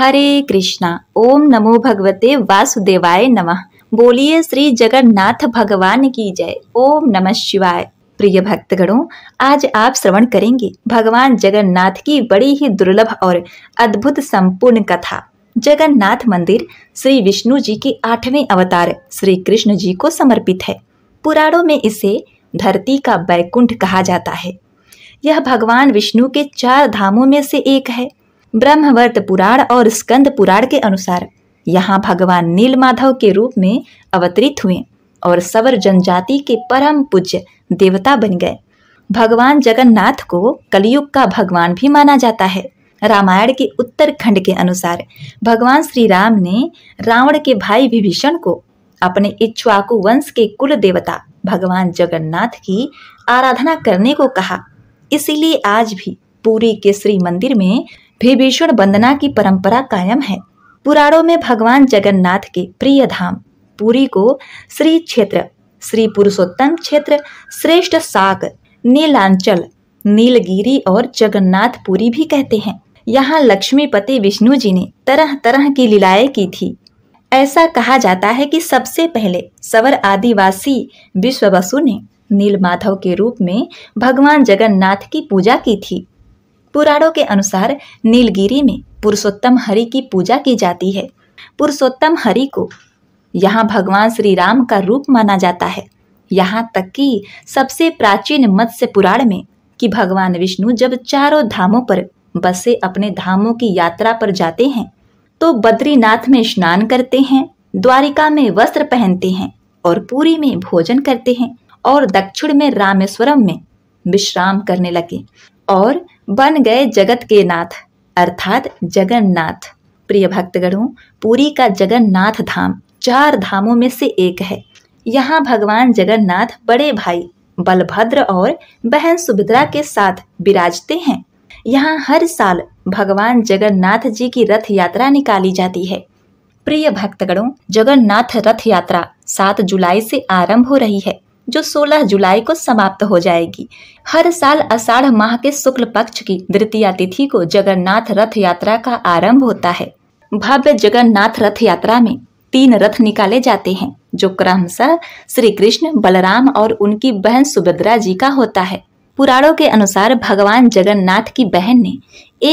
हरे कृष्णा ओम नमो भगवते वासुदेवाय नमः बोलिए श्री जगन्नाथ भगवान की जय ओम नमः शिवाय प्रिय भक्तगणों आज आप श्रवण करेंगे भगवान जगन्नाथ की बड़ी ही दुर्लभ और अद्भुत संपूर्ण कथा जगन्नाथ मंदिर श्री विष्णु जी के आठवें अवतार श्री कृष्ण जी को समर्पित है पुराणों में इसे धरती का बैकुंठ कहा जाता है यह भगवान विष्णु के चार धामों में से एक है ब्रह्मवर्त पुराण और स्कंद पुराण के अनुसार यहाँ भगवान नीलमाधव के रूप में अवतरित हुए और सवर जनजाति के परम पूज्य देवता बन गए भगवान जगन्नाथ को कलयुग का भगवान भी माना जाता है रामायण के उत्तर खंड के अनुसार भगवान श्री राम ने रावण के भाई विभीषण को अपने इच्छुआकु वंश के कुल देवता भगवान जगन्नाथ की आराधना करने को कहा इसीलिए आज भी पूरी केसरी मंदिर में भीभीषण वंदना की परंपरा कायम है पुराणों में भगवान जगन्नाथ के प्रिय धाम पुरी को श्री क्षेत्र श्री पुरुषोत्तम क्षेत्र श्रेष्ठ साग नीलांचल नीलगिरी और जगन्नाथपुरी भी कहते हैं यहाँ लक्ष्मीपति विष्णु जी ने तरह तरह की लीलाएं की थी ऐसा कहा जाता है कि सबसे पहले सवर आदिवासी विश्व ने नीलमाधव के रूप में भगवान जगन्नाथ की पूजा की थी पुराणों के अनुसार नीलगिरी में पुरुषोत्तम हरि की पूजा की जाती है पुरुषोत्तम हरि को यहाँ भगवान श्री राम का रूप माना जाता है यहाँ तक कि सबसे प्राचीन मत्स्य पुराण में कि भगवान विष्णु जब चारों धामों पर बसे अपने धामों की यात्रा पर जाते हैं तो बद्रीनाथ में स्नान करते हैं द्वारिका में वस्त्र पहनते हैं और पुरी में भोजन करते हैं और दक्षिण में रामेश्वरम में विश्राम करने लगे और बन गए जगत के नाथ अर्थात जगन्नाथ प्रिय भक्तगणों पुरी का जगन्नाथ धाम चार धामों में से एक है यहाँ भगवान जगन्नाथ बड़े भाई बलभद्र और बहन सुभद्रा के साथ विराजते हैं यहाँ हर साल भगवान जगन्नाथ जी की रथ यात्रा निकाली जाती है प्रिय भक्तगणों जगन्नाथ रथ यात्रा 7 जुलाई से आरंभ हो रही है जो 16 जुलाई को समाप्त हो जाएगी हर साल अषाढ़ माह के शुक्ल पक्ष की द्वितीय तिथि को जगन्नाथ रथ यात्रा का आरंभ होता है भव्य जगन्नाथ रथ यात्रा में तीन रथ निकाले जाते हैं जो क्रमशः श्री कृष्ण बलराम और उनकी बहन सुभद्रा जी का होता है पुराणों के अनुसार भगवान जगन्नाथ की बहन ने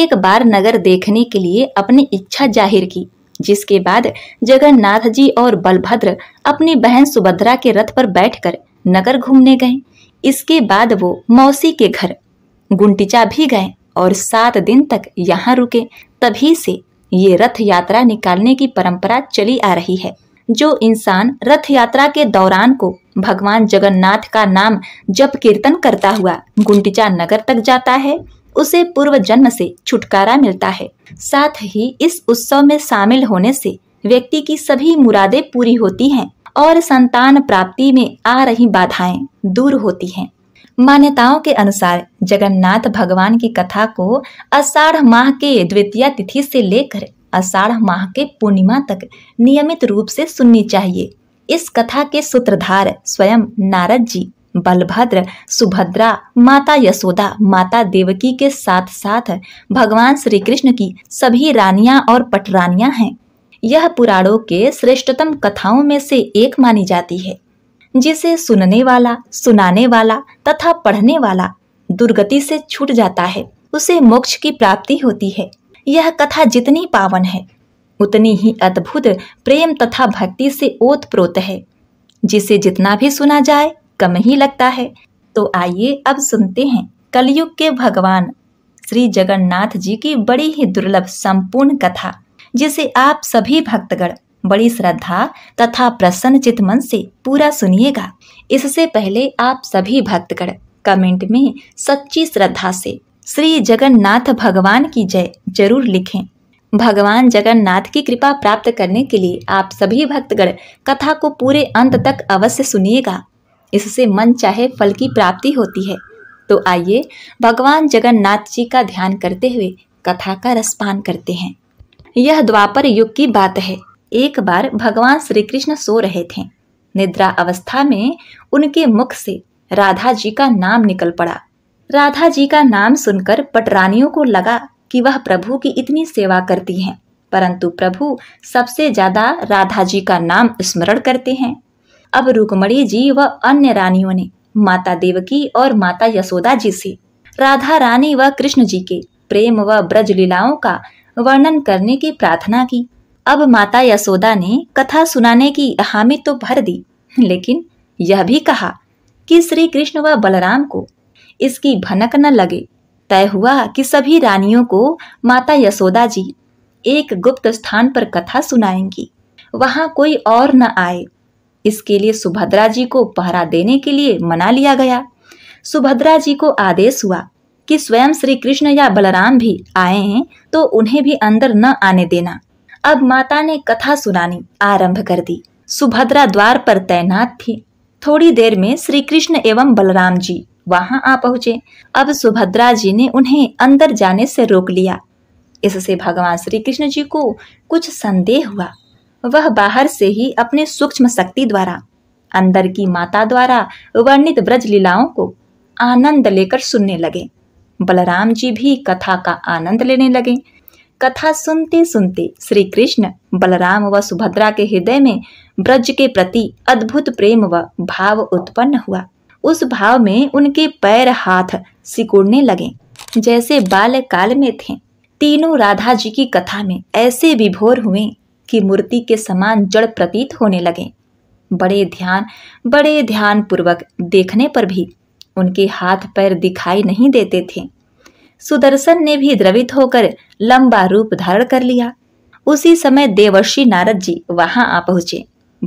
एक बार नगर देखने के लिए अपनी इच्छा जाहिर की जिसके बाद जगन्नाथ जी और बलभद्र अपनी बहन सुभद्रा के रथ पर बैठकर नगर घूमने गए इसके बाद वो मौसी के घर गुंटिचा भी गए और सात दिन तक यहाँ रुके तभी से ये रथ यात्रा निकालने की परंपरा चली आ रही है जो इंसान रथ यात्रा के दौरान को भगवान जगन्नाथ का नाम जप कीर्तन करता हुआ गुंटिचा नगर तक जाता है उसे पूर्व जन्म से छुटकारा मिलता है साथ ही इस उत्सव में शामिल होने से व्यक्ति की सभी मुरादें पूरी होती हैं और संतान प्राप्ति में आ रही बाधाएं दूर होती हैं मान्यताओं के अनुसार जगन्नाथ भगवान की कथा को अषाढ़ माह के द्वितीय तिथि से लेकर अषाढ़ माह के पूर्णिमा तक नियमित रूप से सुननी चाहिए इस कथा के सूत्रधार स्वयं नारद जी बलभद्र सुभद्रा माता यशोदा माता देवकी के साथ साथ भगवान श्री कृष्ण की सभी रानियां और पटरानियां हैं यह पुराणों के श्रेष्ठतम कथाओं में से एक मानी जाती है जिसे सुनने वाला सुनाने वाला तथा पढ़ने वाला दुर्गति से छूट जाता है उसे मोक्ष की प्राप्ति होती है यह कथा जितनी पावन है उतनी ही अद्भुत प्रेम तथा भक्ति से ओत प्रोत है जिसे जितना भी सुना जाए कम ही लगता है तो आइए अब सुनते हैं कलयुग के भगवान श्री जगन्नाथ जी की बड़ी ही दुर्लभ संपूर्ण कथा जिसे आप सभी भक्तगण बड़ी श्रद्धा तथा प्रसन्न चित मन से पूरा सुनिएगा इससे पहले आप सभी भक्तगण कमेंट में सच्ची श्रद्धा से श्री जगन्नाथ भगवान की जय जरूर लिखें भगवान जगन्नाथ की कृपा प्राप्त करने के लिए आप सभी भक्तगण कथा को पूरे अंत तक अवश्य सुनिएगा इससे मन चाहे फल की प्राप्ति होती है तो आइए भगवान जगन्नाथ जी का ध्यान करते हुए कथा का रसपान करते हैं यह द्वापर युग की बात है एक बार भगवान श्री कृष्ण सो रहे थे निद्रा अवस्था में उनके मुख से राधा जी का नाम निकल पड़ा राधा जी का नाम सुनकर पटरानियों को लगा कि वह प्रभु की इतनी सेवा करती हैं परंतु प्रभु सबसे ज्यादा राधा जी का नाम स्मरण करते हैं अब रुकमणी जी व अन्य रानियों ने माता देवकी और माता यशोदा जी से राधा रानी व कृष्ण जी के प्रेम व ब्रज लीलाओं का वर्णन करने की प्रार्थना की अब माता यशोदा ने कथा सुनाने की हामी तो भर दी लेकिन यह भी कहा कि श्री कृष्ण व बलराम को इसकी भनक न लगे तय हुआ कि सभी रानियों को माता यशोदा जी एक गुप्त स्थान पर कथा सुनाएंगी वहां कोई और न आए इसके लिए सुभद्रा जी को पहरा देने के लिए मना लिया गया सुभद्रा जी को आदेश हुआ कि स्वयं श्री कृष्ण या बलराम भी आए हैं तो उन्हें भी अंदर न आने देना अब माता ने कथा सुनानी आरंभ कर दी सुभद्रा द्वार पर तैनात थी थोड़ी देर में श्री कृष्ण एवं बलराम जी वहां आ पहुंचे अब सुभद्रा जी ने उन्हें अंदर जाने से रोक लिया इससे भगवान श्री कृष्ण जी को कुछ संदेह हुआ वह बाहर से ही अपने सूक्ष्म शक्ति द्वारा अंदर की माता द्वारा वर्णित ब्रज लीलाओं को आनंद लेकर सुनने लगे बलराम जी भी कथा का आनंद लेने लगे कथा सुनते सुनते श्री कृष्ण बलराम व सुभद्रा के हृदय में ब्रज के प्रति अद्भुत प्रेम व भाव उत्पन्न हुआ उस भाव में उनके पैर हाथ सिकुड़ने लगे जैसे बाल काल में थे तीनों राधा जी की कथा में ऐसे विभोर हुए कि मूर्ति के समान जड़ प्रतीत होने लगे बड़े ध्यान बड़े ध्यान पूर्वक देखने पर भी उनके हाथ पैर दिखाई नहीं देते थे सुदर्शन ने भी द्रवित होकर लंबा रूप धारण कर लिया उसी समय देवर्षि नारद जी वहां आ पहुंचे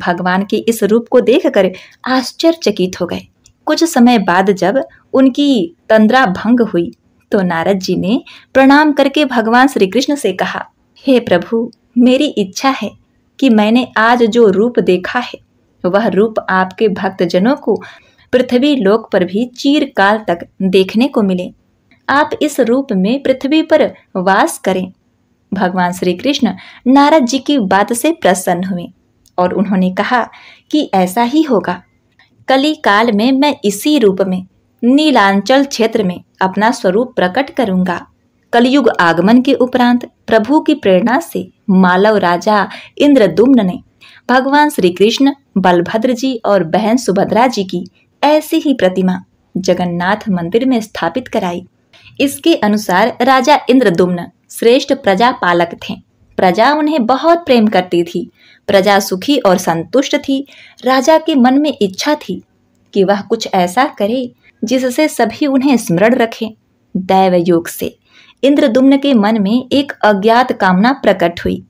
भगवान के इस रूप को देखकर आश्चर्यचकित हो गए कुछ समय बाद जब उनकी तंद्रा भंग हुई तो नारद जी ने प्रणाम करके भगवान श्री कृष्ण से कहा हे hey प्रभु मेरी इच्छा है कि मैंने आज जो रूप देखा है वह रूप आपके भक्तजनों को पृथ्वी लोक पर भी चीर काल तक देखने को मिले आप इस रूप में पृथ्वी पर वास करें भगवान श्री कृष्ण नारद जी की बात से प्रसन्न हुए और उन्होंने कहा कि ऐसा ही होगा कली काल में मैं इसी रूप में नीलांचल क्षेत्र में अपना स्वरूप प्रकट करूंगा कलयुग आगमन के उपरांत प्रभु की प्रेरणा से मालव राजा इंद्रदुम्न ने भगवान श्री कृष्ण बलभद्र जी और बहन सुभद्रा जी की ऐसी ही प्रतिमा जगन्नाथ मंदिर में स्थापित कराई इसके अनुसार राजा इंद्रदुम्न श्रेष्ठ प्रजा पालक थे प्रजा उन्हें बहुत प्रेम करती थी प्रजा सुखी और संतुष्ट थी राजा के मन में इच्छा थी कि वह कुछ ऐसा करे जिससे सभी उन्हें स्मरण रखे दैव योग से इंद्रदुम्न के मन में एक अज्ञात कामना प्रकट हुई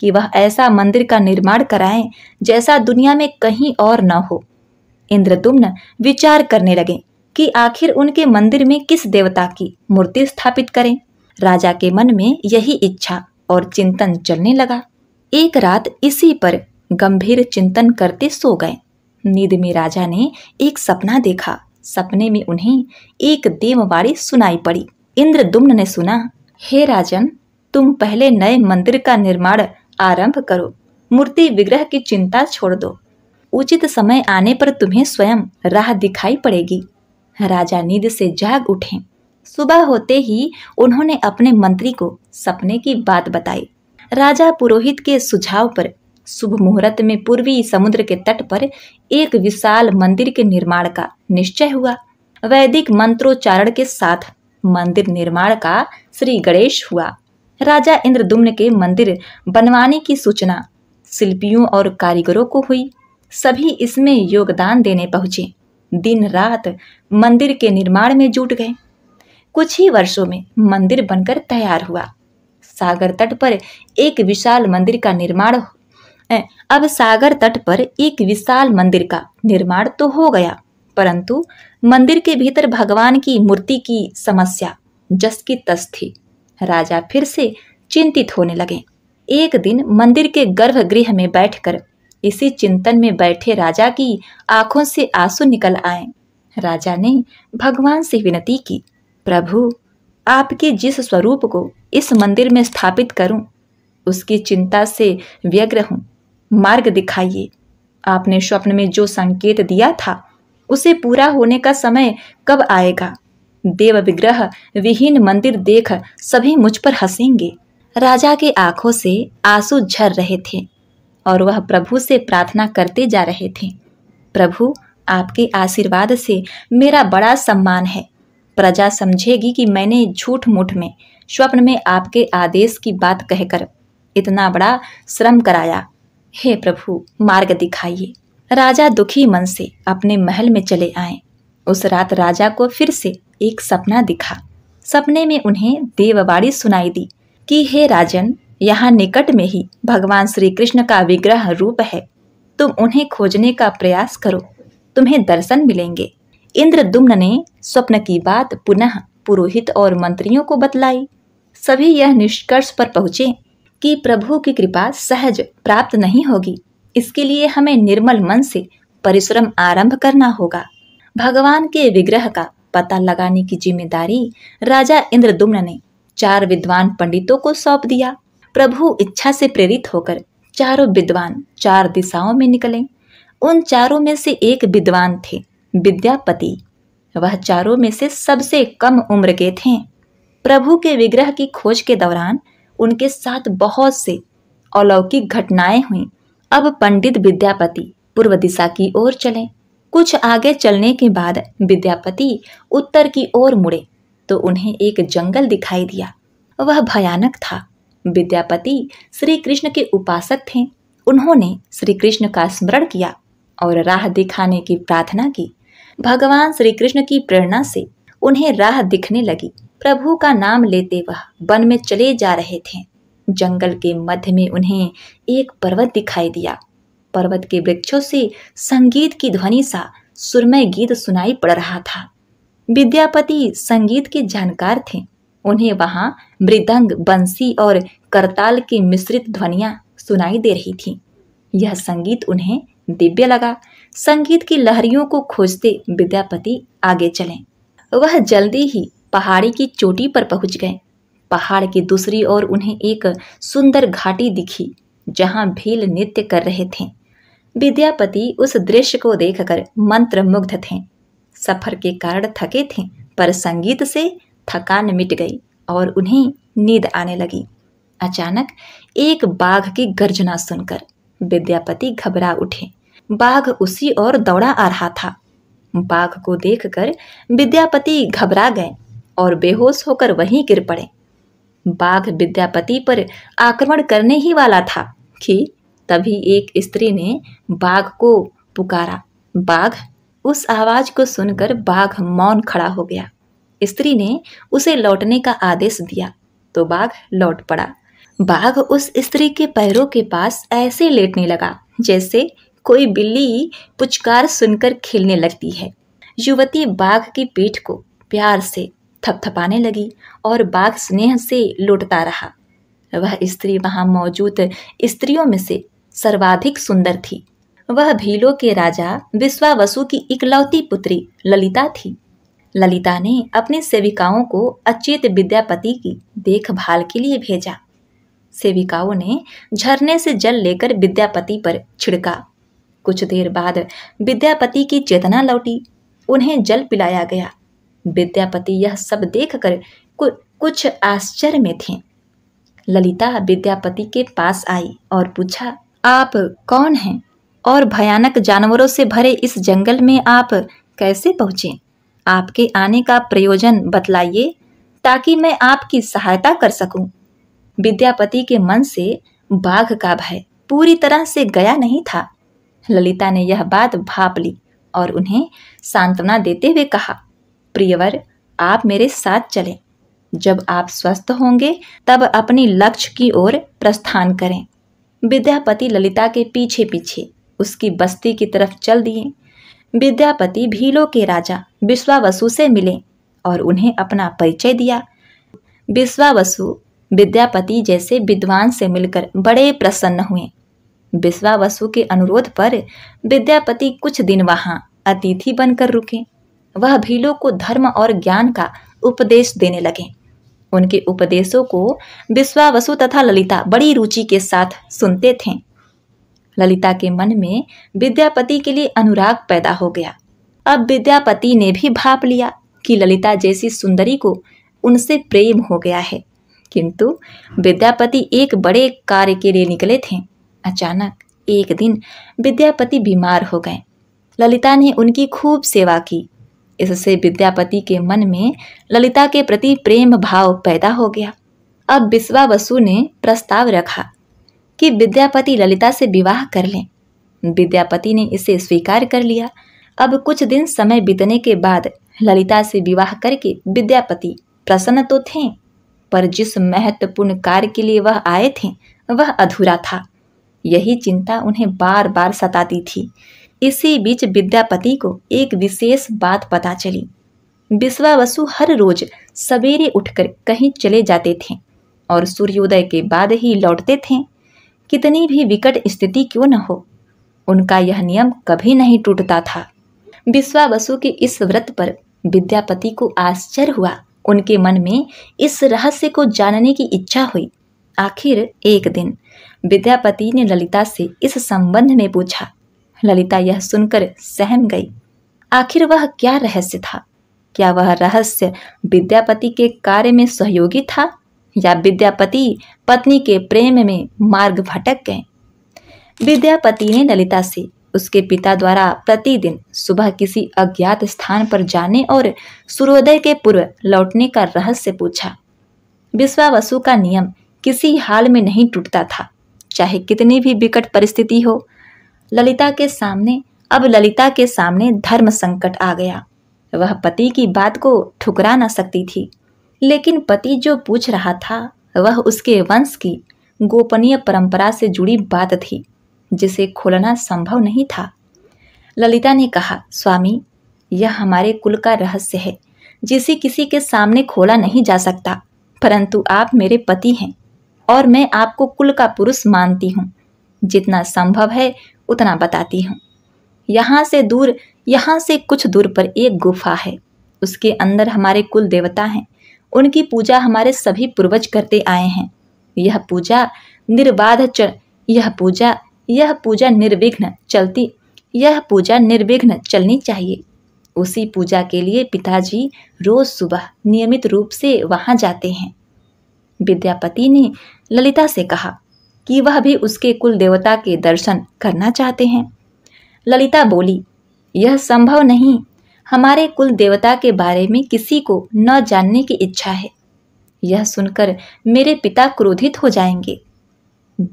कि वह ऐसा मंदिर का निर्माण कराए जैसा दुनिया में कहीं और न हो इंद्रदुम्न विचार करने लगे कि आखिर उनके मंदिर में किस देवता की मूर्ति स्थापित करें राजा के मन में यही इच्छा और चिंतन चलने लगा एक रात इसी पर गंभीर चिंतन करते सो गए नींद में राजा ने एक सपना देखा सपने में उन्हें एक देववाणी सुनाई पड़ी इंद्रदुम्न ने सुना हे राजन तुम पहले नए मंदिर का निर्माण आरंभ करो मूर्ति विग्रह की चिंता छोड़ दो उचित समय आने पर तुम्हें स्वयं राह दिखाई पड़ेगी राजा नींद से जाग उठे सुबह होते ही उन्होंने अपने मंत्री को सपने की बात बताई राजा पुरोहित के सुझाव पर शुभ मुहूर्त में पूर्वी समुद्र के तट पर एक विशाल मंदिर के निर्माण का निश्चय हुआ वैदिक मंत्रोच्चारण के साथ मंदिर निर्माण का श्री गणेश हुआ राजा इंद्रदुम्न के मंदिर बनवाने की सूचना शिल्पियों और कारीगरों को हुई सभी इसमें योगदान देने पहुंचे दिन रात मंदिर के निर्माण में जुट गए कुछ ही वर्षों में मंदिर बनकर तैयार हुआ सागर तट पर एक विशाल मंदिर का निर्माण अब सागर तट पर एक विशाल मंदिर का निर्माण तो हो गया परंतु मंदिर के भीतर भगवान की मूर्ति की समस्या जस की तस थी राजा फिर से चिंतित होने लगे एक दिन मंदिर के गर्भगृह में बैठकर इसी चिंतन में बैठे राजा की आंखों से आंसू निकल आए राजा ने भगवान से विनती की प्रभु आपके जिस स्वरूप को इस मंदिर में स्थापित करूं, उसकी चिंता से व्यग्र हूं मार्ग दिखाइए आपने स्वप्न में जो संकेत दिया था उसे पूरा होने का समय कब आएगा देव विग्रह विहीन मंदिर देख सभी मुझ पर हंसेंगे राजा के आंखों से आंसू झर रहे थे और वह प्रभु से प्रार्थना करते जा रहे थे प्रभु आपके आशीर्वाद से मेरा बड़ा सम्मान है प्रजा समझेगी कि मैंने झूठ मूठ में स्वप्न में आपके आदेश की बात कहकर इतना बड़ा श्रम कराया हे प्रभु मार्ग दिखाइए राजा दुखी मन से अपने महल में चले आए उस रात राजा को फिर से एक सपना दिखा सपने में उन्हें देववाड़ी सुनाई दी कि हे राजन यहाँ निकट में ही भगवान श्री कृष्ण का विग्रह रूप है तुम उन्हें खोजने का प्रयास करो तुम्हें दर्शन मिलेंगे इंद्रदुम्न ने स्वप्न की बात पुनः पुरोहित और मंत्रियों को बतलाई सभी यह निष्कर्ष पर पहुँचे कि प्रभु की कृपा सहज प्राप्त नहीं होगी इसके लिए हमें निर्मल मन से परिश्रम आरंभ करना होगा भगवान के विग्रह का पता लगाने की जिम्मेदारी राजा इंद्रदुम्न ने चार विद्वान पंडितों को सौंप दिया प्रभु इच्छा से प्रेरित होकर चारों विद्वान चार दिशाओं में निकले उन चारों में से एक विद्वान थे विद्यापति वह चारों में से सबसे कम उम्र के थे प्रभु के विग्रह की खोज के दौरान उनके साथ बहुत से अलौकिक घटनाएं हुई अब पंडित विद्यापति पूर्व दिशा की ओर चले कुछ आगे चलने के बाद विद्यापति उत्तर की ओर मुड़े तो उन्हें एक जंगल दिखाई दिया वह भयानक था विद्यापति श्री कृष्ण के उपासक थे उन्होंने श्री कृष्ण का स्मरण किया और राह दिखाने की प्रार्थना की भगवान श्री कृष्ण की प्रेरणा से उन्हें राह दिखने लगी प्रभु का नाम लेते वह वन में चले जा रहे थे जंगल के मध्य में उन्हें एक पर्वत दिखाई दिया पर्वत के वृक्षों से संगीत की ध्वनि सा सुरमय गीत सुनाई पड़ रहा था विद्यापति संगीत के जानकार थे उन्हें वहां मृदंग बंसी और करताल की मिश्रित ध्वनियां सुनाई दे रही थी यह संगीत उन्हें दिव्य लगा संगीत की लहरियों को खोजते विद्यापति आगे चले वह जल्दी ही पहाड़ी की चोटी पर पहुंच गए पहाड़ की दूसरी ओर उन्हें एक सुंदर घाटी दिखी जहां भील नृत्य कर रहे थे विद्यापति उस दृश्य को देखकर मंत्रमुग्ध थे सफर के कारण थके थे पर संगीत से थकान मिट गई और उन्हें नींद आने लगी अचानक एक बाघ की गर्जना सुनकर विद्यापति घबरा उठे बाघ उसी ओर दौड़ा आ रहा था बाघ को देखकर विद्यापति घबरा गए और बेहोश होकर वहीं गिर पड़े बाघ विद्यापति पर आक्रमण करने ही वाला था कि तभी एक स्त्री ने बाघ को पुकारा बाघ उस आवाज को सुनकर बाघ मौन खड़ा हो गया स्त्री ने उसे लौटने का आदेश दिया तो बाघ लौट पड़ा बाघ उस स्त्री के पैरों के पास ऐसे लेटने लगा जैसे कोई बिल्ली पुचकार सुनकर खेलने लगती है युवती बाघ की पीठ को प्यार से थपथपाने लगी और बाघ स्नेह से लुटता रहा वह स्त्री वहां मौजूद स्त्रियों में से सर्वाधिक सुंदर थी वह भीलों के राजा विश्वावसु की इकलौती पुत्री ललिता थी ललिता ने अपनी सेविकाओं को अचित विद्यापति की देखभाल के लिए भेजा सेविकाओं ने झरने से जल लेकर विद्यापति पर छिड़का कुछ देर बाद विद्यापति की चेतना लौटी उन्हें जल पिलाया गया विद्यापति यह सब देखकर कुछ आश्चर्य में थे ललिता विद्यापति के पास आई और पूछा आप कौन हैं और भयानक जानवरों से भरे इस जंगल में आप कैसे पहुंचे आपके आने का प्रयोजन बतलाइए ताकि मैं आपकी सहायता कर सकूं। विद्यापति के मन से बाघ का भय पूरी तरह से गया नहीं था ललिता ने यह बात भाप ली और उन्हें सांत्वना देते हुए कहा प्रियवर आप मेरे साथ चलें जब आप स्वस्थ होंगे तब अपनी लक्ष्य की ओर प्रस्थान करें विद्यापति ललिता के पीछे पीछे उसकी बस्ती की तरफ चल दिए विद्यापति भीलो के राजा विश्वावसु से मिले और उन्हें अपना परिचय दिया विश्वावसु विद्यापति जैसे विद्वान से मिलकर बड़े प्रसन्न हुए विश्वावसु के अनुरोध पर विद्यापति कुछ दिन वहाँ अतिथि बनकर रुके वह भीलों को धर्म और ज्ञान का उपदेश देने लगे उनके उपदेशों को विश्वावसु तथा ललिता बड़ी रुचि के साथ सुनते थे ललिता के मन में विद्यापति के लिए अनुराग पैदा हो गया अब विद्यापति ने भी भाप लिया कि ललिता जैसी सुंदरी को उनसे प्रेम हो गया है किंतु विद्यापति एक बड़े कार्य के लिए निकले थे अचानक एक दिन विद्यापति बीमार हो गए ललिता ने उनकी खूब सेवा की इससे विद्यापति के मन में ललिता के प्रति प्रेम भाव पैदा हो गया अब बिस्वा बसु ने प्रस्ताव रखा कि विद्यापति ललिता से विवाह कर लें विद्यापति ने इसे स्वीकार कर लिया अब कुछ दिन समय बीतने के बाद ललिता से विवाह करके विद्यापति प्रसन्न तो थे पर जिस महत्वपूर्ण कार्य के लिए वह आए थे वह अधूरा था यही चिंता उन्हें बार बार सताती थी इसी बीच विद्यापति को एक विशेष बात पता चली विश्वावसु हर रोज सवेरे उठकर कहीं चले जाते थे और सूर्योदय के बाद ही लौटते थे कितनी भी विकट स्थिति क्यों न हो उनका यह नियम कभी नहीं टूटता था विश्वा बसु के इस व्रत पर विद्यापति को आश्चर्य हुआ उनके मन में इस रहस्य को जानने की इच्छा हुई आखिर एक दिन विद्यापति ने ललिता से इस संबंध में पूछा ललिता यह सुनकर सहम गई आखिर वह क्या रहस्य था क्या वह रहस्य विद्यापति के कार्य में सहयोगी था या विद्यापति पत्नी के प्रेम में मार्ग भटक गए विद्यापति ने ललिता से उसके पिता द्वारा प्रतिदिन सुबह किसी अज्ञात स्थान पर जाने और सूर्योदय के पूर्व लौटने का रहस्य पूछा विश्वावसु का नियम किसी हाल में नहीं टूटता था चाहे कितनी भी विकट परिस्थिति हो ललिता के सामने अब ललिता के सामने धर्म संकट आ गया वह पति की बात को ठुकरा ना सकती थी लेकिन पति जो पूछ रहा था वह उसके वंश की गोपनीय परंपरा से जुड़ी बात थी जिसे खोलना संभव नहीं था ललिता ने कहा स्वामी यह हमारे कुल का रहस्य है जिसे किसी के सामने खोला नहीं जा सकता परंतु आप मेरे पति हैं और मैं आपको कुल का पुरुष मानती हूँ जितना संभव है उतना बताती हूँ यहाँ से दूर यहाँ से कुछ दूर पर एक गुफा है उसके अंदर हमारे कुल देवता हैं उनकी पूजा हमारे सभी पूर्वज करते आए हैं यह पूजा निर्बाध चल यह पूजा यह पूजा निर्विघ्न चलती यह पूजा निर्विघ्न चलनी चाहिए उसी पूजा के लिए पिताजी रोज सुबह नियमित रूप से वहां जाते हैं विद्यापति ने ललिता से कहा कि वह भी उसके कुल देवता के दर्शन करना चाहते हैं ललिता बोली यह संभव नहीं हमारे कुल देवता के बारे में किसी को न जानने की इच्छा है यह सुनकर मेरे पिता क्रोधित हो जाएंगे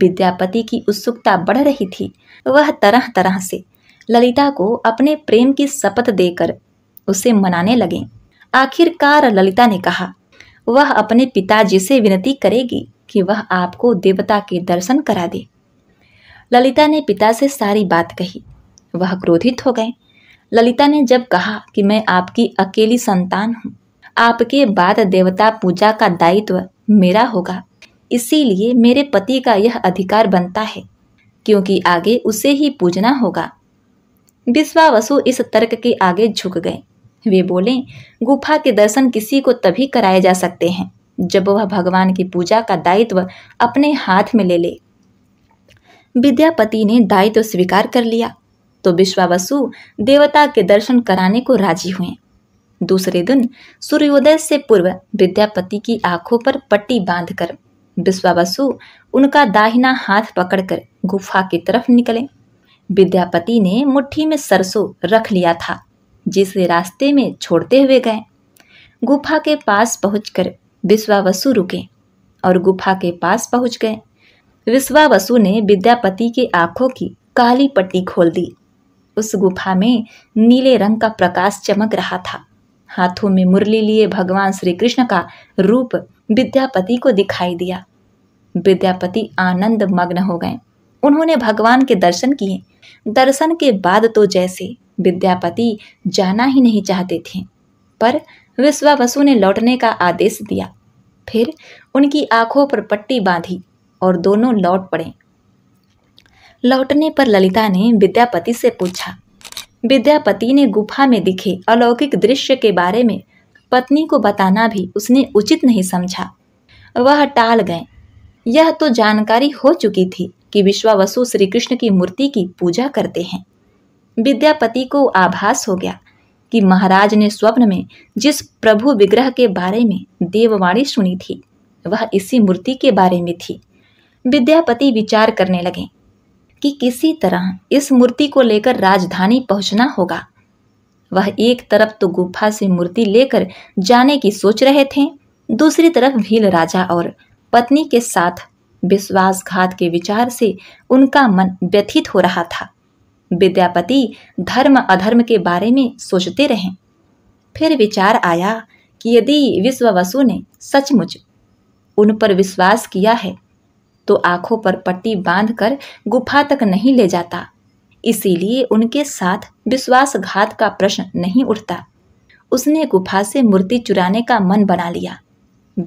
विद्यापति की उत्सुकता बढ़ रही थी वह तरह तरह से ललिता को अपने प्रेम की शपथ देकर उसे मनाने लगे आखिरकार ललिता ने कहा वह अपने पिताजी से विनती करेगी कि वह आपको देवता के दर्शन करा दे ललिता ने पिता से सारी बात कही वह क्रोधित हो गए ललिता ने जब कहा कि मैं आपकी अकेली संतान हूँ आपके बाद देवता पूजा का दायित्व मेरा होगा इसीलिए मेरे पति का यह अधिकार बनता है क्योंकि आगे उसे ही पूजना होगा बिस्वा वसु इस तर्क के आगे झुक गए वे बोले गुफा के दर्शन किसी को तभी कराए जा सकते हैं जब वह भगवान की पूजा का दायित्व अपने हाथ में ले ले विद्यापति ने दायित्व स्वीकार कर लिया तो विश्वावसु देवता के दर्शन कराने को राजी हुए दूसरे दिन सूर्योदय से पूर्व विद्यापति की आंखों पर पट्टी बांधकर विश्वावसु उनका दाहिना हाथ पकड़कर गुफा की तरफ निकले विद्यापति ने मुट्ठी में सरसों रख लिया था जिसे रास्ते में छोड़ते हुए गए गुफा के पास पहुंचकर विश्वावसु रुके और गुफा के पास पहुंच गए विश्वावसु ने विद्यापति के आंखों की काली पट्टी खोल दी उस गुफा में नीले रंग का प्रकाश चमक रहा था हाथों में मुरली लिए भगवान श्री कृष्ण का रूप विद्यापति को दिखाई दिया विद्यापति आनंद मग्न हो गए उन्होंने भगवान के दर्शन किए दर्शन के बाद तो जैसे विद्यापति जाना ही नहीं चाहते थे पर विश्वावसु ने लौटने का आदेश दिया फिर उनकी आंखों पर पट्टी बांधी और दोनों लौट पड़े लौटने पर ललिता ने विद्यापति से पूछा विद्यापति ने गुफा में दिखे अलौकिक दृश्य के बारे में पत्नी को बताना भी उसने उचित नहीं समझा वह टाल गए यह तो जानकारी हो चुकी थी कि विश्वावसु श्री कृष्ण की मूर्ति की पूजा करते हैं विद्यापति को आभास हो गया कि महाराज ने स्वप्न में जिस प्रभु विग्रह के बारे में देववाणी सुनी थी वह इसी मूर्ति के बारे में थी विद्यापति विचार करने लगे कि किसी तरह इस मूर्ति को लेकर राजधानी पहुंचना होगा वह एक तरफ तो गुफा से मूर्ति लेकर जाने की सोच रहे थे दूसरी तरफ भील राजा और पत्नी के साथ विश्वासघात के विचार से उनका मन व्यथित हो रहा था विद्यापति धर्म अधर्म के बारे में सोचते रहे फिर विचार आया कि यदि विश्ववसु ने सचमुच उन पर विश्वास किया है तो आंखों पर पट्टी बांधकर गुफा तक नहीं ले जाता इसीलिए उनके साथ विश्वासघात का प्रश्न नहीं उठता उसने गुफा से मूर्ति चुराने का मन बना लिया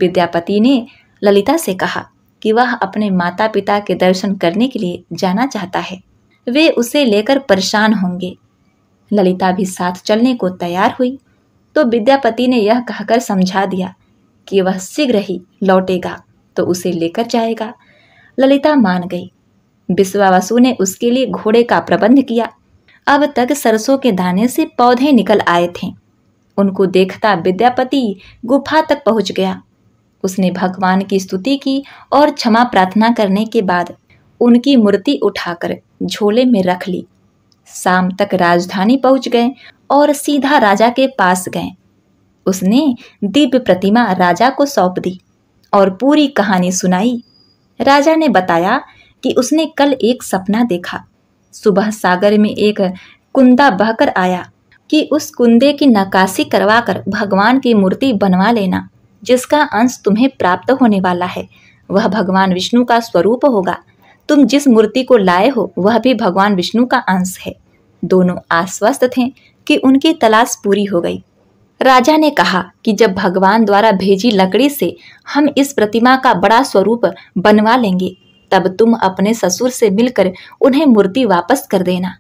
विद्यापति ने ललिता से कहा कि वह अपने माता पिता के दर्शन करने के लिए जाना चाहता है वे उसे लेकर परेशान होंगे ललिता भी साथ चलने को तैयार हुई तो विद्यापति ने यह कहकर समझा दिया कि वह शीघ्र ही लौटेगा तो उसे लेकर जाएगा ललिता मान गई बिस्वा वसु ने उसके लिए घोड़े का प्रबंध किया अब तक सरसों के दाने से पौधे निकल आए थे उनको देखता विद्यापति गुफा तक पहुंच गया उसने भगवान की स्तुति की और क्षमा प्रार्थना करने के बाद उनकी मूर्ति उठाकर झोले में रख ली शाम तक राजधानी पहुंच गए और सीधा राजा के पास गए उसने दिव्य प्रतिमा राजा को सौंप दी और पूरी कहानी सुनाई राजा ने बताया कि उसने कल एक सपना देखा सुबह सागर में एक कुंदा बहकर आया कि उस कुंदे की करवा करवाकर भगवान की मूर्ति बनवा लेना जिसका अंश तुम्हें प्राप्त होने वाला है वह भगवान विष्णु का स्वरूप होगा तुम जिस मूर्ति को लाए हो वह भी भगवान विष्णु का अंश है दोनों आश्वस्त थे कि उनकी तलाश पूरी हो गई राजा ने कहा कि जब भगवान द्वारा भेजी लकड़ी से हम इस प्रतिमा का बड़ा स्वरूप बनवा लेंगे तब तुम अपने ससुर से मिलकर उन्हें मूर्ति वापस कर देना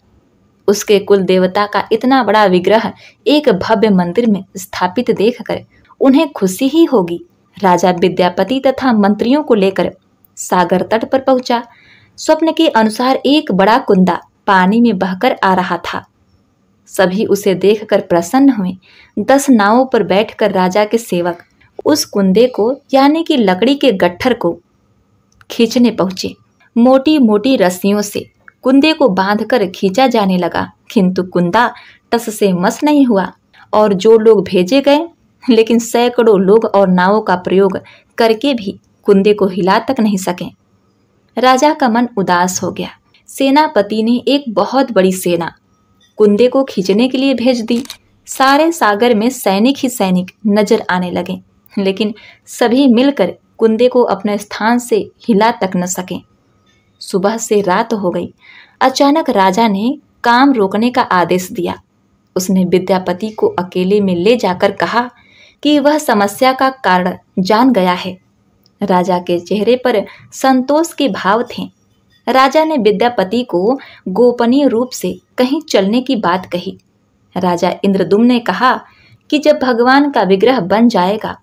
उसके कुल देवता का इतना बड़ा विग्रह एक भव्य मंदिर में स्थापित देखकर उन्हें खुशी ही होगी राजा विद्यापति तथा मंत्रियों को लेकर सागर तट पर पहुंचा स्वप्न के अनुसार एक बड़ा कुंदा पानी में बहकर आ रहा था सभी उसे देखकर प्रसन्न हुए दस नावों पर बैठकर राजा के सेवक उस कुंदे को यानी कि लकड़ी के गट्ठर को खींचने पहुंचे मोटी मोटी रस्सियों से कुंदे को बांधकर खींचा जाने लगा किंतु कुंदा टस से मस नहीं हुआ और जो लोग भेजे गए लेकिन सैकड़ों लोग और नावों का प्रयोग करके भी कुंदे को हिला तक नहीं सके राजा का मन उदास हो गया सेनापति ने एक बहुत बड़ी सेना कुंदे को खींचने के लिए भेज दी सारे सागर में सैनिक ही सैनिक नजर आने लगे लेकिन सभी मिलकर कुंदे को अपने स्थान से हिला तक न सके सुबह से रात हो गई अचानक राजा ने काम रोकने का आदेश दिया उसने विद्यापति को अकेले में ले जाकर कहा कि वह समस्या का कारण जान गया है राजा के चेहरे पर संतोष के भाव थे राजा ने विद्यापति को गोपनीय रूप से कहीं चलने की बात कही राजा इंद्रदुम ने कहा कि जब भगवान का विग्रह बन जाएगा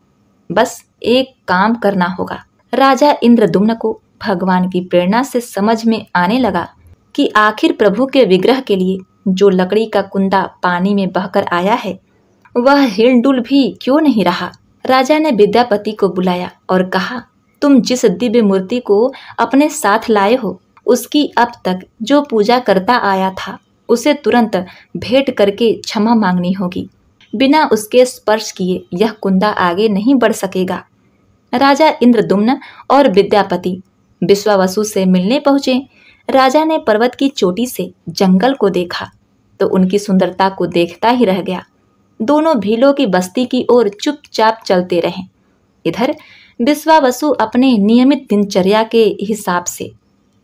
बस एक काम करना होगा राजा इंद्रदुम्न को भगवान की प्रेरणा से समझ में आने लगा कि आखिर प्रभु के विग्रह के लिए जो लकड़ी का कुंदा पानी में बहकर आया है वह हिलडुल भी क्यों नहीं रहा राजा ने विद्यापति को बुलाया और कहा तुम जिस दिव्य मूर्ति को अपने साथ लाए हो उसकी अब तक जो पूजा करता आया था उसे तुरंत भेंट करके क्षमा मांगनी होगी बिना उसके स्पर्श किए यह कुंदा आगे नहीं बढ़ सकेगा राजा इंद्रदुम्न और विद्यापति विश्वावसु से मिलने पहुंचे राजा ने पर्वत की चोटी से जंगल को देखा तो उनकी सुंदरता को देखता ही रह गया दोनों भीलों की बस्ती की ओर चुपचाप चलते रहे इधर विश्वावसु अपने नियमित दिनचर्या के हिसाब से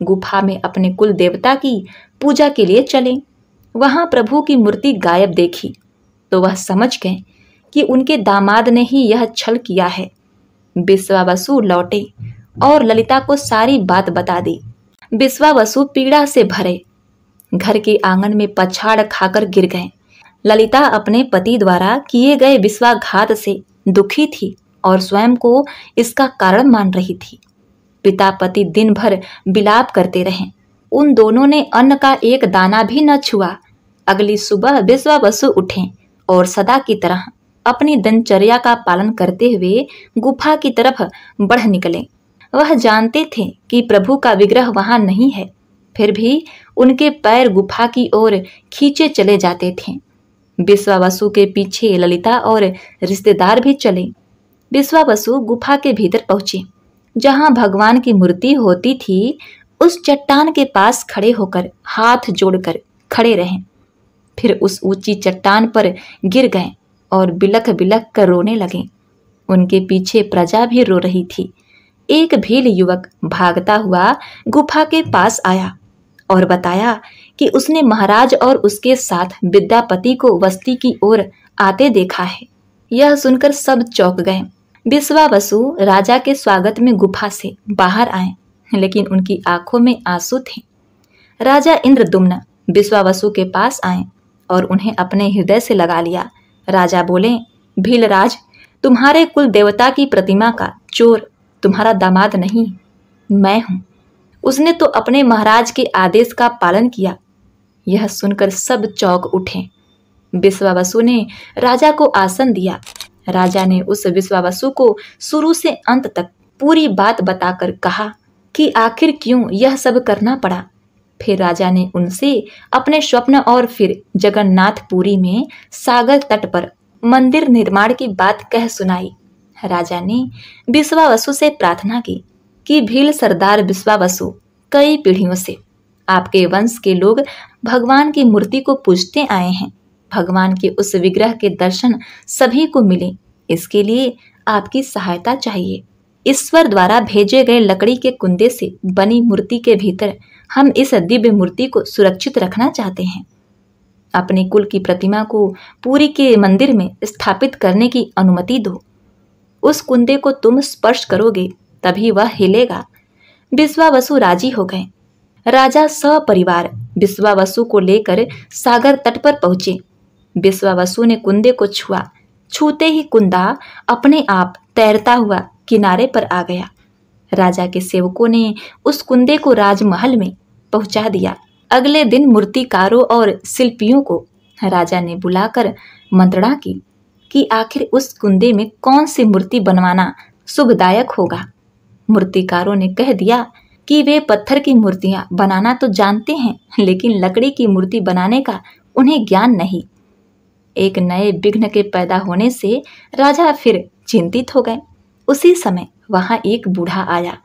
गुफा में अपने कुल देवता की पूजा के लिए चले वहां प्रभु की मूर्ति गायब देखी तो वह समझ गए कि उनके दामाद ने ही यह छल किया है वसु लौटे और ललिता को सारी बात बता दी वसु पीड़ा से भरे घर के आंगन में पछाड़ खाकर गिर गए ललिता अपने पति द्वारा किए गए विश्वाघात से दुखी थी और स्वयं को इसका कारण मान रही थी पिता पति दिन भर बिलाप करते रहे उन दोनों ने अन्न का एक दाना भी न छुआ अगली सुबह विश्वा बसु उठे और सदा की तरह अपनी दिनचर्या का पालन करते हुए गुफा की तरफ बढ़ निकले वह जानते थे कि प्रभु का विग्रह वहां नहीं है फिर भी उनके पैर गुफा की ओर खींचे चले जाते थे वसु के पीछे ललिता और रिश्तेदार भी चले वसु गुफा के भीतर पहुंचे जहां भगवान की मूर्ति होती थी उस चट्टान के पास खड़े होकर हाथ जोड़कर खड़े रहे फिर उस ऊंची चट्टान पर गिर गए और बिलख बिलख कर रोने लगे उनके पीछे प्रजा भी रो रही थी एक भील युवक भागता हुआ गुफा के पास आया और बताया कि उसने महाराज और उसके साथ विद्यापति को वस्ती की ओर आते देखा है यह सुनकर सब चौंक गए बिस्वा राजा के स्वागत में गुफा से बाहर आए लेकिन उनकी आंखों में आंसू थे राजा इंद्रदुम्न बिस्वावसु के पास आए और उन्हें अपने हृदय से लगा लिया राजा बोले भीलराज तुम्हारे कुल देवता की प्रतिमा का चोर तुम्हारा दामाद नहीं मैं हूं उसने तो अपने महाराज के आदेश का पालन किया यह सुनकर सब चौक उठे बिस्वावसु ने राजा को आसन दिया राजा ने उस विश्वावसु को शुरू से अंत तक पूरी बात बताकर कहा कि आखिर क्यों यह सब करना पड़ा फिर राजा ने उनसे अपने स्वप्न और फिर जगन्नाथपुरी में सागर तट पर मंदिर निर्माण की बात कह सुनाई राजा ने विश्वावसु से प्रार्थना की कि भील सरदार विश्वावसु कई पीढ़ियों से आपके वंश के लोग भगवान की मूर्ति को पूजते आए हैं भगवान के उस विग्रह के दर्शन सभी को मिले इसके लिए आपकी सहायता चाहिए ईश्वर द्वारा भेजे गए लकड़ी के कुंदे से बनी मूर्ति के भीतर हम इस दिव्य मूर्ति को सुरक्षित रखना चाहते हैं अपने कुल की प्रतिमा को पूरी के मंदिर में स्थापित करने की अनुमति दो उस कुंदे को तुम स्पर्श करोगे तभी वह हिलेगा बिस्वा वसु राजी हो गए राजा सपरिवार बिस्वा वसु को लेकर सागर तट पर पहुंचे बिस्वा वसु ने कुंदे को छुआ छूते ही कुंदा अपने आप तैरता हुआ किनारे पर आ गया राजा के सेवकों ने उस कुंदे को राजमहल में पहुंचा दिया अगले दिन मूर्तिकारों और शिल्पियों को राजा ने बुलाकर मंत्रणा की कि आखिर उस कुंदे में कौन सी मूर्ति बनवाना शुभदायक होगा मूर्तिकारों ने कह दिया कि वे पत्थर की मूर्तियां बनाना तो जानते हैं लेकिन लकड़ी की मूर्ति बनाने का उन्हें ज्ञान नहीं एक नए विघ्न के पैदा होने से राजा फिर चिंतित हो गए उसी समय वहाँ एक बूढ़ा आया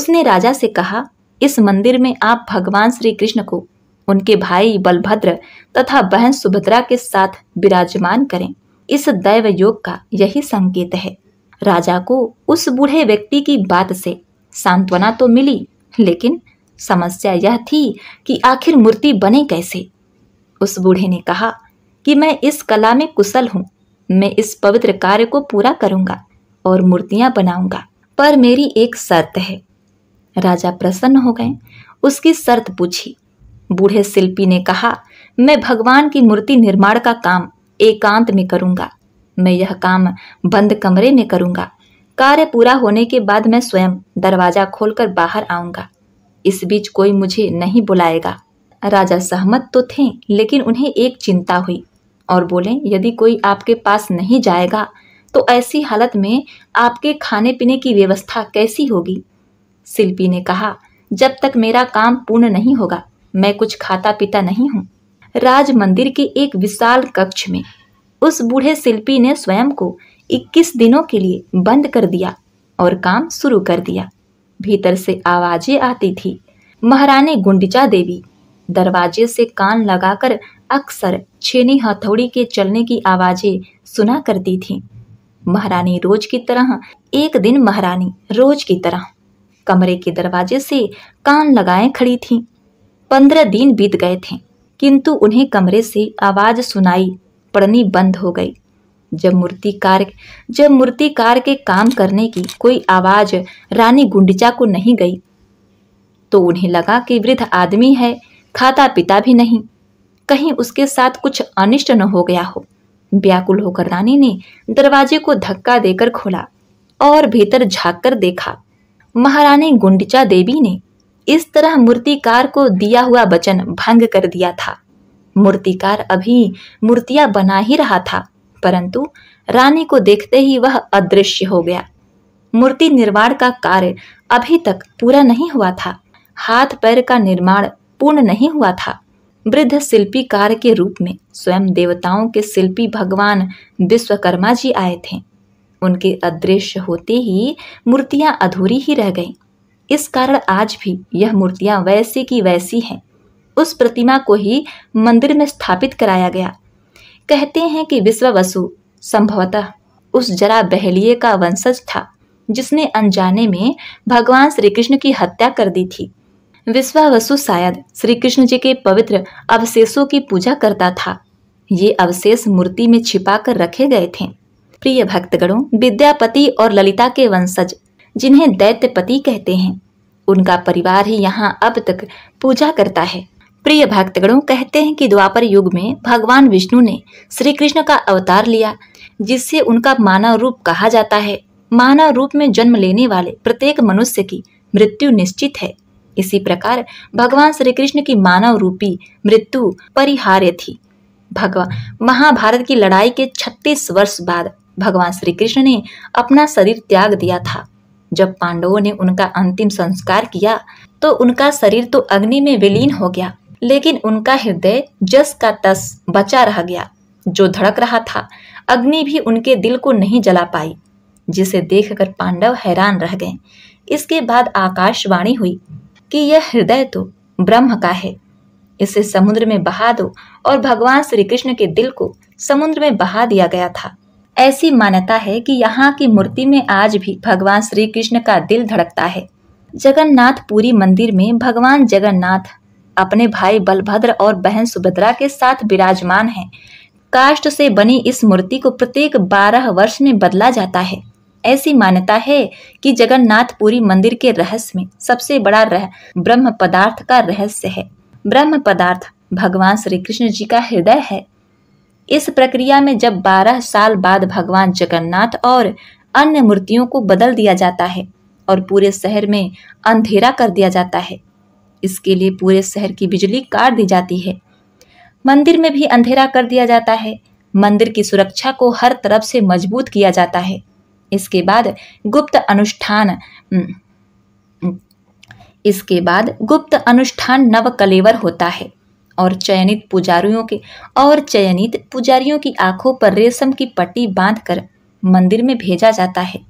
उसने राजा से कहा इस मंदिर में आप भगवान श्री कृष्ण को उनके भाई बलभद्र तथा बहन सुभद्रा के साथ विराजमान करें इस दैव योग का यही संकेत है राजा को उस बूढ़े व्यक्ति की बात से सांत्वना तो मिली लेकिन समस्या यह थी कि आखिर मूर्ति बने कैसे उस बूढ़े ने कहा कि मैं इस कला में कुशल हूँ मैं इस पवित्र कार्य को पूरा करूँगा और मूर्तियाँ बनाऊँगा पर मेरी एक शर्त है राजा प्रसन्न हो गए उसकी शर्त पूछी बूढ़े शिल्पी ने कहा मैं भगवान की मूर्ति निर्माण का काम एकांत में करूँगा मैं यह काम बंद कमरे में करूँगा कार्य पूरा होने के बाद मैं स्वयं दरवाजा खोलकर बाहर आऊँगा इस बीच कोई मुझे नहीं बुलाएगा राजा सहमत तो थे लेकिन उन्हें एक चिंता हुई और बोलें यदि कोई आपके पास नहीं जाएगा तो ऐसी हालत में आपके खाने पीने की व्यवस्था कैसी होगी शिल्पी ने कहा जब तक मेरा काम पूर्ण नहीं होगा मैं कुछ खाता पीता नहीं हूँ राज मंदिर के एक विशाल कक्ष में उस बूढ़े शिल्पी ने स्वयं को 21 दिनों के लिए बंद कर दिया और काम शुरू कर दिया भीतर से आवाजें आती थी महारानी गुंडिचा देवी दरवाजे से कान लगाकर अक्सर छेनी हथौड़ी के चलने की आवाजें सुना करती थी महारानी रोज की तरह एक दिन महारानी रोज की तरह कमरे के दरवाजे से कान लगाए खड़ी थी पंद्रह दिन बीत गए थे किंतु उन्हें कमरे से आवाज सुनाई पड़नी बंद हो गई जब मूर्तिकार जब मूर्तिकार के काम करने की कोई आवाज रानी गुंडिचा को नहीं गई तो उन्हें लगा कि वृद्ध आदमी है खाता पीता भी नहीं कहीं उसके साथ कुछ अनिष्ट न हो गया हो व्याकुल होकर रानी ने दरवाजे को धक्का देकर खोला और भीतर झाँक कर देखा महारानी गुंडिचा देवी ने इस तरह मूर्तिकार को दिया हुआ वचन भंग कर दिया था मूर्तिकार अभी मूर्तियां बना ही रहा था परंतु रानी को देखते ही वह अदृश्य हो गया मूर्ति निर्माण का कार्य अभी तक पूरा नहीं हुआ था हाथ पैर का निर्माण पूर्ण नहीं हुआ था वृद्ध शिल्पीकार के रूप में स्वयं देवताओं के शिल्पी भगवान विश्वकर्मा जी आए थे उनके अदृश्य होते ही मूर्तियां अधूरी ही रह गईं इस कारण आज भी यह मूर्तियां वैसी की वैसी हैं उस प्रतिमा को ही मंदिर में स्थापित कराया गया कहते हैं कि विश्व वसु संभवतः उस जरा बहलिए का वंशज था जिसने अनजाने में भगवान श्री कृष्ण की हत्या कर दी थी विश्वावसु शायद श्री कृष्ण जी के पवित्र अवशेषों की पूजा करता था ये अवशेष मूर्ति में छिपा कर रखे गए थे प्रिय भक्तगणों विद्यापति और ललिता के वंशज जिन्हें दैत्यपति कहते हैं उनका परिवार ही यहाँ अब तक पूजा करता है प्रिय भक्तगणों कहते हैं कि द्वापर युग में भगवान विष्णु ने श्री कृष्ण का अवतार लिया जिससे उनका मानव रूप कहा जाता है मानव रूप में जन्म लेने वाले प्रत्येक मनुष्य की मृत्यु निश्चित है इसी प्रकार भगवान श्री कृष्ण की मानव रूपी मृत्यु परिहार्य थी भगवान महाभारत की लड़ाई के 36 वर्ष बाद भगवान श्री कृष्ण ने अपना शरीर त्याग दिया था जब पांडवों ने उनका अंतिम संस्कार किया तो उनका शरीर तो अग्नि में विलीन हो गया लेकिन उनका हृदय जस का तस बचा रह गया जो धड़क रहा था अग्नि भी उनके दिल को नहीं जला पाई जिसे देखकर पांडव हैरान रह गए इसके बाद आकाशवाणी हुई कि यह हृदय तो ब्रह्म का है इसे समुद्र में बहा दो और भगवान श्री कृष्ण के दिल को समुद्र में बहा दिया गया था ऐसी मान्यता है कि यहाँ की मूर्ति में आज भी भगवान श्री कृष्ण का दिल धड़कता है जगन्नाथ पुरी मंदिर में भगवान जगन्नाथ अपने भाई बलभद्र और बहन सुभद्रा के साथ विराजमान हैं। काष्ट से बनी इस मूर्ति को प्रत्येक बारह वर्ष में बदला जाता है ऐसी मान्यता है कि जगन्नाथ पुरी मंदिर के रहस्य में सबसे बड़ा रह ब्रह्म पदार्थ का रहस्य है ब्रह्म पदार्थ भगवान श्री कृष्ण जी का हृदय है इस प्रक्रिया में जब 12 साल बाद भगवान जगन्नाथ और अन्य मूर्तियों को बदल दिया जाता है और पूरे शहर में अंधेरा कर दिया जाता है इसके लिए पूरे शहर की बिजली काट दी जाती है मंदिर में भी अंधेरा कर दिया जाता है मंदिर की सुरक्षा को हर तरफ से मजबूत किया जाता है इसके बाद गुप्त अनुष्ठान हम्म, इसके बाद गुप्त अनुष्ठान नव कलेवर होता है और चयनित पुजारियों के और चयनित पुजारियों की आंखों पर रेशम की पट्टी बांधकर मंदिर में भेजा जाता है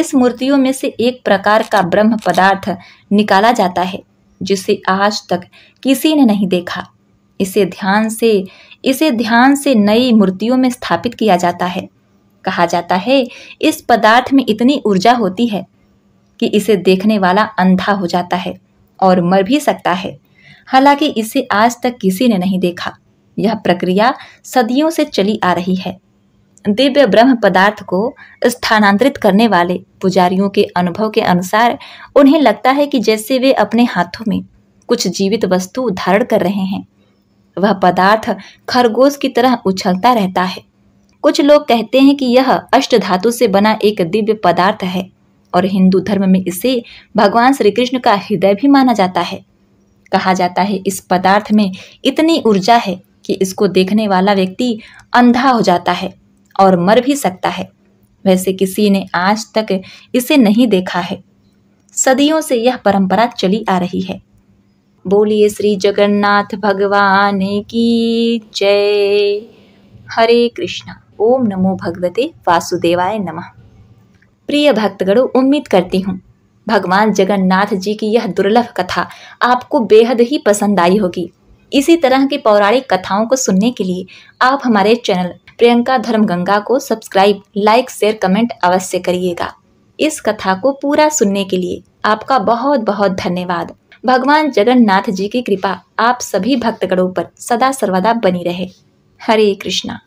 इस मूर्तियों में से एक प्रकार का ब्रह्म पदार्थ निकाला जाता है जिसे आज तक किसी ने नहीं देखा इसे ध्यान से इसे ध्यान से नई मूर्तियों में स्थापित किया जाता है कहा जाता है इस पदार्थ में इतनी ऊर्जा होती है कि इसे देखने वाला अंधा हो जाता है और मर भी सकता है हालांकि इसे आज तक किसी ने नहीं देखा यह प्रक्रिया सदियों से चली आ रही है दिव्य ब्रह्म पदार्थ को स्थानांतरित करने वाले पुजारियों के अनुभव के अनुसार उन्हें लगता है कि जैसे वे अपने हाथों में कुछ जीवित वस्तु धारण कर रहे हैं वह पदार्थ खरगोश की तरह उछलता रहता है कुछ लोग कहते हैं कि यह अष्ट धातु से बना एक दिव्य पदार्थ है और हिंदू धर्म में इसे भगवान श्री कृष्ण का हृदय भी माना जाता है कहा जाता है इस पदार्थ में इतनी ऊर्जा है कि इसको देखने वाला व्यक्ति अंधा हो जाता है और मर भी सकता है वैसे किसी ने आज तक इसे नहीं देखा है सदियों से यह परंपरा चली आ रही है बोलिए श्री जगन्नाथ भगवान की जय हरे कृष्णा ओम नमो भगवते वासुदेवाय नमः प्रिय भक्तगणों उम्मीद करती हूँ भगवान जगन्नाथ जी की यह दुर्लभ कथा आपको बेहद ही पसंद आई होगी इसी तरह की पौराणिक कथाओं को सुनने के लिए आप हमारे चैनल प्रियंका धर्म गंगा को सब्सक्राइब लाइक शेयर कमेंट अवश्य करिएगा इस कथा को पूरा सुनने के लिए आपका बहुत बहुत धन्यवाद भगवान जगन्नाथ जी की कृपा आप सभी भक्तगणों पर सदा सर्वदा बनी रहे हरे कृष्णा